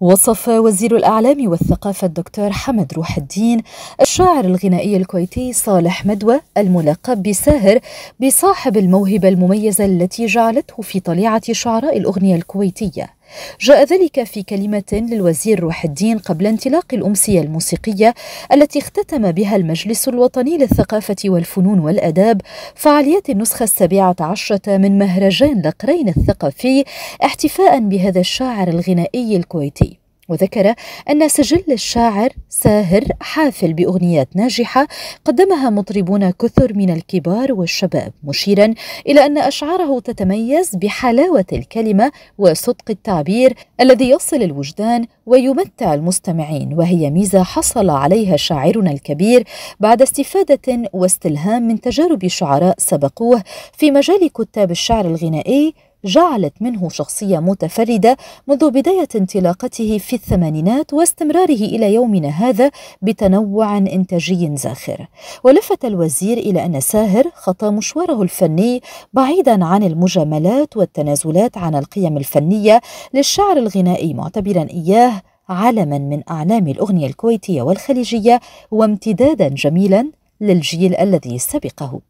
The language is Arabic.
وصف وزير الأعلام والثقافة الدكتور حمد روح الدين الشاعر الغنائي الكويتي صالح مدوى الملقب بساهر بصاحب الموهبة المميزة التي جعلته في طليعة شعراء الأغنية الكويتية جاء ذلك في كلمة للوزير روح الدين قبل انطلاق الأمسية الموسيقية التي اختتم بها المجلس الوطني للثقافة والفنون والأداب فعاليات النسخة السابعة عشرة من مهرجان لقرين الثقافي احتفاء بهذا الشاعر الغنائي الكويتي وذكر أن سجل الشاعر ساهر حافل بأغنيات ناجحة قدمها مطربون كثر من الكبار والشباب مشيرا إلى أن أشعاره تتميز بحلاوة الكلمة وصدق التعبير الذي يصل الوجدان ويمتع المستمعين وهي ميزة حصل عليها شاعرنا الكبير بعد استفادة واستلهام من تجارب شعراء سبقوه في مجال كتاب الشعر الغنائي جعلت منه شخصية متفردة منذ بداية انطلاقته في الثمانينات واستمراره إلى يومنا هذا بتنوع إنتاجي زاخر ولفت الوزير إلى أن ساهر خطى مشواره الفني بعيدا عن المجاملات والتنازلات عن القيم الفنية للشعر الغنائي معتبرا إياه علما من أعلام الأغنية الكويتية والخليجية وامتدادا جميلا للجيل الذي سبقه